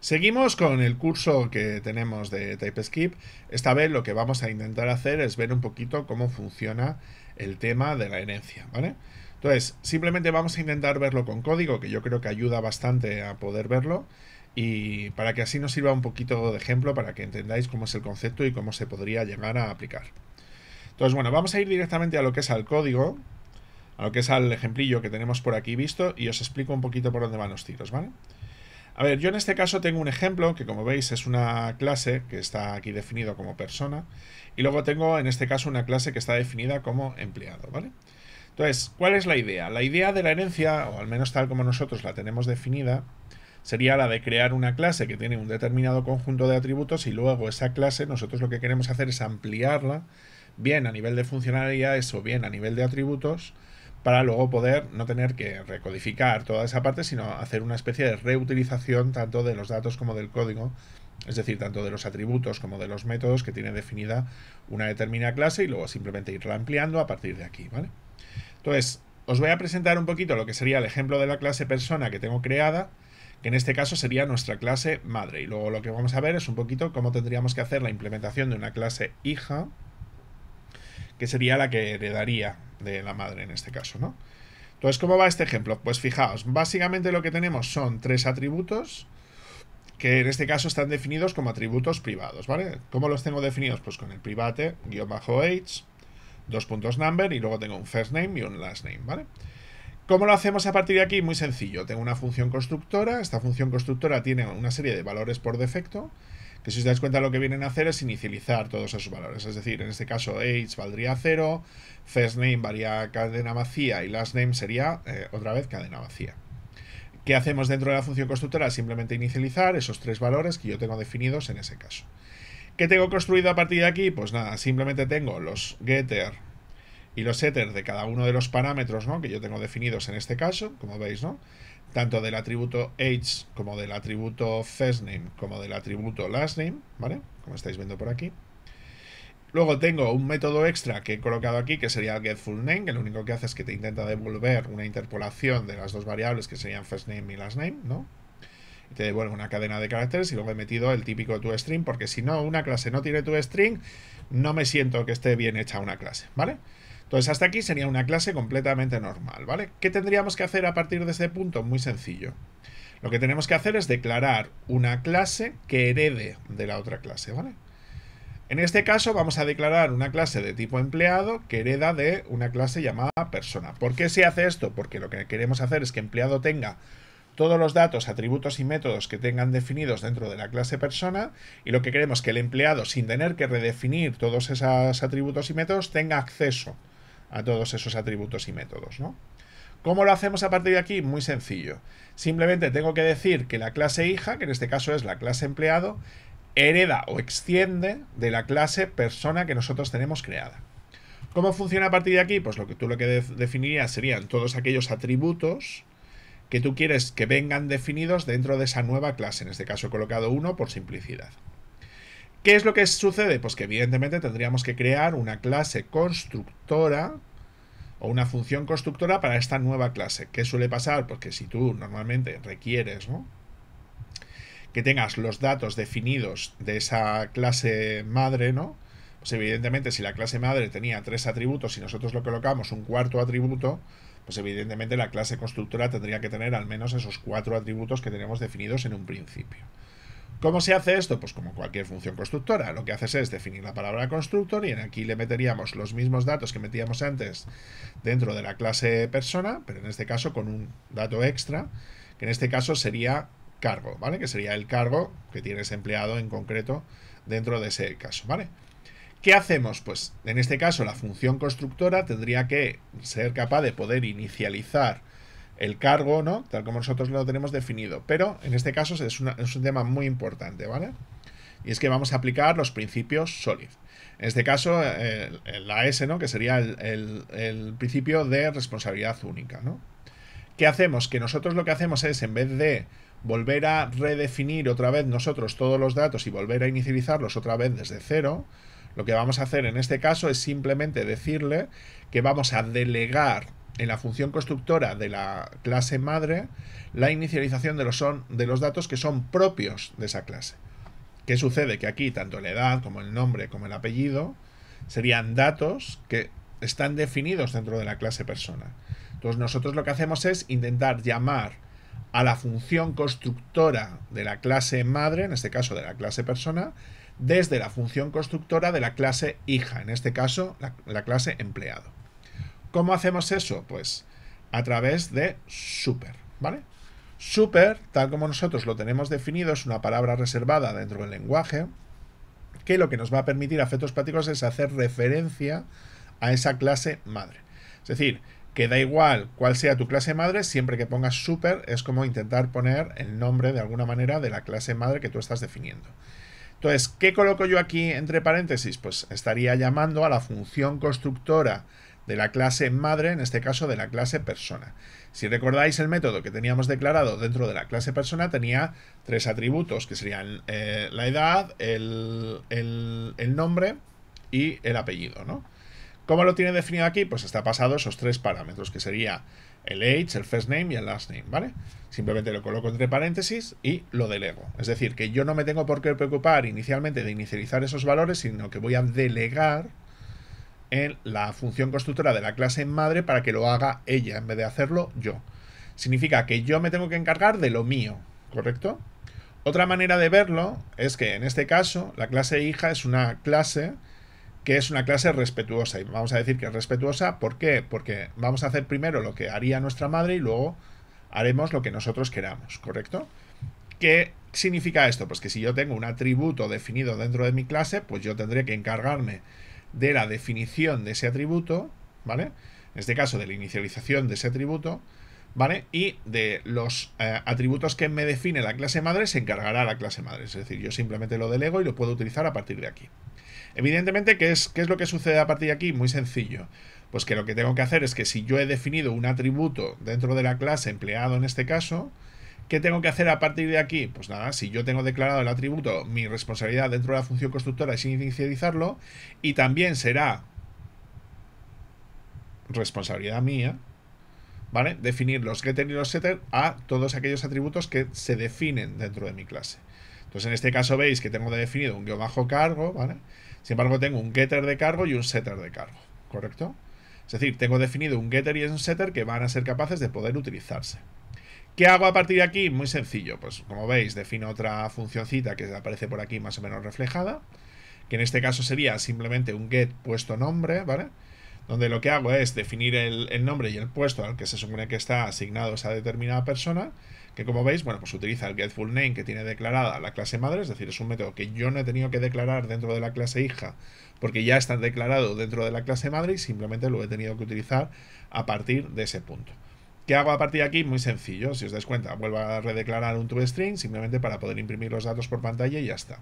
Seguimos con el curso que tenemos de TypeScript. Esta vez lo que vamos a intentar hacer es ver un poquito cómo funciona el tema de la herencia, ¿vale? Entonces, simplemente vamos a intentar verlo con código, que yo creo que ayuda bastante a poder verlo, y para que así nos sirva un poquito de ejemplo, para que entendáis cómo es el concepto y cómo se podría llegar a aplicar. Entonces, bueno, vamos a ir directamente a lo que es al código, a lo que es al ejemplillo que tenemos por aquí visto, y os explico un poquito por dónde van los tiros, ¿vale? vale a ver, yo en este caso tengo un ejemplo que como veis es una clase que está aquí definido como persona y luego tengo en este caso una clase que está definida como empleado, ¿vale? Entonces, ¿cuál es la idea? La idea de la herencia, o al menos tal como nosotros la tenemos definida, sería la de crear una clase que tiene un determinado conjunto de atributos y luego esa clase nosotros lo que queremos hacer es ampliarla, bien a nivel de funcionalidades o bien a nivel de atributos, para luego poder no tener que recodificar toda esa parte, sino hacer una especie de reutilización tanto de los datos como del código, es decir, tanto de los atributos como de los métodos que tiene definida una determinada clase y luego simplemente irla ampliando a partir de aquí, ¿vale? Entonces, os voy a presentar un poquito lo que sería el ejemplo de la clase persona que tengo creada, que en este caso sería nuestra clase madre. Y luego lo que vamos a ver es un poquito cómo tendríamos que hacer la implementación de una clase hija, que sería la que heredaría de la madre en este caso, ¿no? Entonces, ¿cómo va este ejemplo? Pues fijaos, básicamente lo que tenemos son tres atributos que en este caso están definidos como atributos privados, ¿vale? ¿Cómo los tengo definidos? Pues con el private, guión bajo age, dos puntos number y luego tengo un first name y un last name, ¿vale? ¿Cómo lo hacemos a partir de aquí? Muy sencillo, tengo una función constructora, esta función constructora tiene una serie de valores por defecto que si os dais cuenta lo que vienen a hacer es inicializar todos esos valores. Es decir, en este caso age valdría 0, firstName name varía cadena vacía y lastName sería eh, otra vez cadena vacía. ¿Qué hacemos dentro de la función constructora? Simplemente inicializar esos tres valores que yo tengo definidos en ese caso. ¿Qué tengo construido a partir de aquí? Pues nada, simplemente tengo los getter, y los setters de cada uno de los parámetros ¿no? que yo tengo definidos en este caso, como veis, ¿no? tanto del atributo age como del atributo firstname como del atributo lastname, ¿vale? Como estáis viendo por aquí. Luego tengo un método extra que he colocado aquí, que sería el getFullName, que lo único que hace es que te intenta devolver una interpolación de las dos variables que serían firstName y lastName, ¿no? te devuelve una cadena de caracteres y luego he metido el típico toString, porque si no, una clase no tiene toString, no me siento que esté bien hecha una clase, ¿vale? vale entonces hasta aquí sería una clase completamente normal, ¿vale? ¿Qué tendríamos que hacer a partir de ese punto? Muy sencillo. Lo que tenemos que hacer es declarar una clase que herede de la otra clase, ¿vale? En este caso vamos a declarar una clase de tipo empleado que hereda de una clase llamada persona. ¿Por qué se hace esto? Porque lo que queremos hacer es que empleado tenga todos los datos, atributos y métodos que tengan definidos dentro de la clase persona y lo que queremos es que el empleado, sin tener que redefinir todos esos atributos y métodos, tenga acceso a todos esos atributos y métodos, ¿no? ¿Cómo lo hacemos a partir de aquí? Muy sencillo. Simplemente tengo que decir que la clase hija, que en este caso es la clase empleado, hereda o extiende de la clase persona que nosotros tenemos creada. ¿Cómo funciona a partir de aquí? Pues lo que tú lo que definirías serían todos aquellos atributos que tú quieres que vengan definidos dentro de esa nueva clase. En este caso he colocado uno por simplicidad. ¿Qué es lo que sucede? Pues que evidentemente tendríamos que crear una clase constructora o una función constructora para esta nueva clase. ¿Qué suele pasar? Porque pues si tú normalmente requieres ¿no? que tengas los datos definidos de esa clase madre, ¿no? Pues evidentemente si la clase madre tenía tres atributos y nosotros lo colocamos un cuarto atributo, pues evidentemente la clase constructora tendría que tener al menos esos cuatro atributos que tenemos definidos en un principio. ¿Cómo se hace esto? Pues como cualquier función constructora, lo que haces es definir la palabra constructor y en aquí le meteríamos los mismos datos que metíamos antes dentro de la clase persona, pero en este caso con un dato extra, que en este caso sería cargo, ¿vale? Que sería el cargo que tienes empleado en concreto dentro de ese caso, ¿vale? ¿Qué hacemos? Pues en este caso la función constructora tendría que ser capaz de poder inicializar el cargo, ¿no? Tal como nosotros lo tenemos definido. Pero en este caso es, un tema muy importante, ¿vale? Y es que vamos a aplicar los principios SOLID. En este caso, la S, ¿no? Que sería el, el, principio de responsabilidad única, ¿no? ¿Qué hacemos? Que nosotros lo que hacemos es, en vez de volver a redefinir otra vez nosotros todos los datos y volver a inicializarlos otra vez desde cero, lo que vamos a hacer en este caso es simplemente decirle que vamos a delegar en la función constructora de la clase madre la inicialización de los, de los datos que son propios de esa clase. ¿Qué sucede? Que aquí, tanto la edad como el nombre como el apellido, serían datos que están definidos dentro de la clase persona. Entonces nosotros lo que hacemos es intentar llamar a la función constructora de la clase madre, en este caso de la clase persona, desde la función constructora de la clase hija, en este caso la clase empleado. ¿Cómo hacemos eso? Pues a través de super, ¿vale? Super, tal como nosotros lo tenemos definido, es una palabra reservada dentro del lenguaje que lo que nos va a permitir a efectos prácticos es hacer referencia a esa clase madre. Es decir, que da igual cuál sea tu clase madre, siempre que pongas super es como intentar poner el nombre de alguna manera de la clase madre que tú estás definiendo. Entonces, ¿qué coloco yo aquí entre paréntesis? Pues estaría llamando a la función constructora de la clase madre, en este caso de la clase persona. Si recordáis el método que teníamos declarado dentro de la clase persona, tenía tres atributos, que serían eh, la edad, el, nombre y el apellido, ¿no? ¿Cómo lo tiene definido aquí? Pues está pasado esos tres parámetros, que sería el age, el first name y el last name, ¿vale? Simplemente lo coloco entre paréntesis y lo delego. Es decir, que yo no me tengo por qué preocupar inicialmente de inicializar esos valores, sino que voy a delegar en la función constructora de la clase madre para que lo haga ella en vez de hacerlo yo. Significa que yo me tengo que encargar de lo mío, ¿correcto? Otra manera de verlo es que en este caso la clase hija es una clase que es una clase respetuosa. Y vamos a decir que es respetuosa, ¿por qué? Porque vamos a hacer primero lo que haría nuestra madre y luego haremos lo que nosotros queramos, ¿correcto? ¿Qué significa esto? Pues que si yo tengo un atributo definido dentro de mi clase, pues yo tendré que encargarme de la definición de ese atributo, ¿vale? En este caso, de la inicialización de ese atributo, ¿vale? Y de los eh, atributos que me define la clase madre se encargará la clase madre. Es decir, yo simplemente lo delego y lo puedo utilizar a partir de aquí. Evidentemente, qué es lo que sucede a partir de aquí? Muy sencillo. Pues que lo que tengo que hacer es que si yo he definido un atributo dentro de la clase empleado en este caso, ¿Qué tengo que hacer a partir de aquí? Pues nada, si yo tengo declarado el atributo, mi responsabilidad dentro de la función constructora es inicializarlo y también será responsabilidad mía, ¿vale? Definir los getter y los setter a todos aquellos atributos que se definen dentro de mi clase. Entonces, en este caso veis que tengo definido un guión bajo cargo, ¿vale? Sin embargo, tengo un getter de cargo y un setter de cargo, ¿correcto? Es decir, tengo definido un getter y un setter que van a ser capaces de poder utilizarse. ¿Qué hago a partir de aquí? Muy sencillo, pues como veis defino otra funcioncita que aparece por aquí más o menos reflejada, que en este caso sería simplemente un get puesto nombre, ¿vale? Donde lo que hago es definir el, nombre y el puesto al que se supone que está asignado esa determinada persona, que como veis, bueno, pues utiliza el get full name que tiene declarada la clase madre, es decir, es un método que yo no he tenido que declarar dentro de la clase hija, porque ya está declarado dentro de la clase madre y simplemente lo he tenido que utilizar a partir de ese punto. ¿Qué hago a partir de aquí? Muy sencillo, si os dais cuenta, vuelvo a redeclarar un toString simplemente para poder imprimir los datos por pantalla y ya está.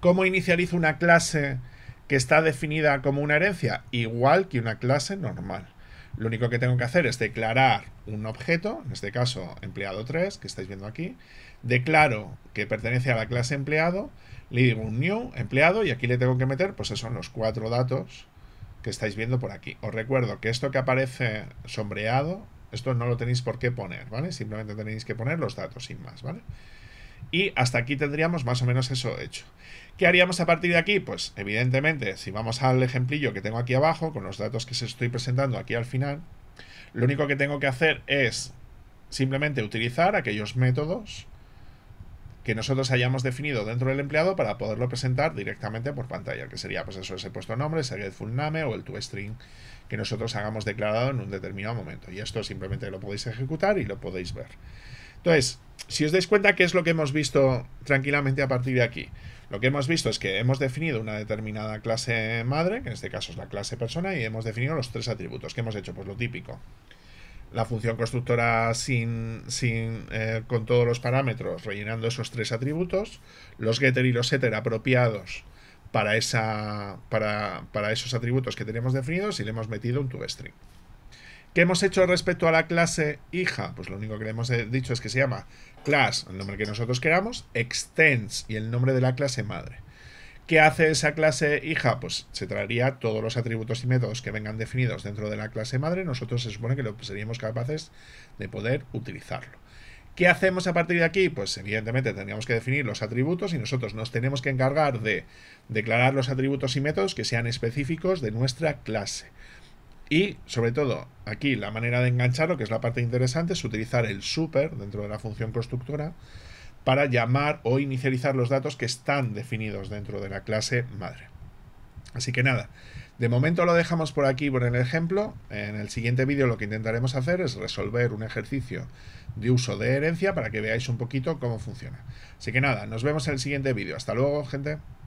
¿Cómo inicializo una clase que está definida como una herencia? Igual que una clase normal. Lo único que tengo que hacer es declarar un objeto, en este caso empleado 3, que estáis viendo aquí. Declaro que pertenece a la clase empleado, le digo un new empleado y aquí le tengo que meter, pues son los cuatro datos que estáis viendo por aquí. Os recuerdo que esto que aparece sombreado, esto no lo tenéis por qué poner, ¿vale? Simplemente tenéis que poner los datos sin más, ¿vale? Y hasta aquí tendríamos más o menos eso hecho. ¿Qué haríamos a partir de aquí? Pues evidentemente, si vamos al ejemplillo que tengo aquí abajo, con los datos que se estoy presentando aquí al final, lo único que tengo que hacer es simplemente utilizar aquellos métodos que nosotros hayamos definido dentro del empleado para poderlo presentar directamente por pantalla, que sería pues eso, ese puesto nombre, sería el full name o el toString que nosotros hagamos declarado en un determinado momento. Y esto simplemente lo podéis ejecutar y lo podéis ver. Entonces, si os dais cuenta, ¿qué es lo que hemos visto tranquilamente a partir de aquí? Lo que hemos visto es que hemos definido una determinada clase madre, que en este caso es la clase persona, y hemos definido los tres atributos. ¿Qué hemos hecho? Pues lo típico la función constructora sin, sin eh, con todos los parámetros, rellenando esos tres atributos, los getter y los setter apropiados para, esa, para, para esos atributos que tenemos definidos y le hemos metido un string ¿Qué hemos hecho respecto a la clase hija? Pues lo único que le hemos eh, dicho es que se llama class, el nombre que nosotros queramos, extends y el nombre de la clase madre. ¿Qué hace esa clase hija? Pues se traería todos los atributos y métodos que vengan definidos dentro de la clase madre. Nosotros se supone que lo, seríamos capaces de poder utilizarlo. ¿Qué hacemos a partir de aquí? Pues evidentemente tendríamos que definir los atributos y nosotros nos tenemos que encargar de declarar los atributos y métodos que sean específicos de nuestra clase. Y sobre todo, aquí la manera de engancharlo, que es la parte interesante, es utilizar el super dentro de la función constructora para llamar o inicializar los datos que están definidos dentro de la clase madre. Así que nada, de momento lo dejamos por aquí por el ejemplo. En el siguiente vídeo lo que intentaremos hacer es resolver un ejercicio de uso de herencia para que veáis un poquito cómo funciona. Así que nada, nos vemos en el siguiente vídeo. Hasta luego, gente.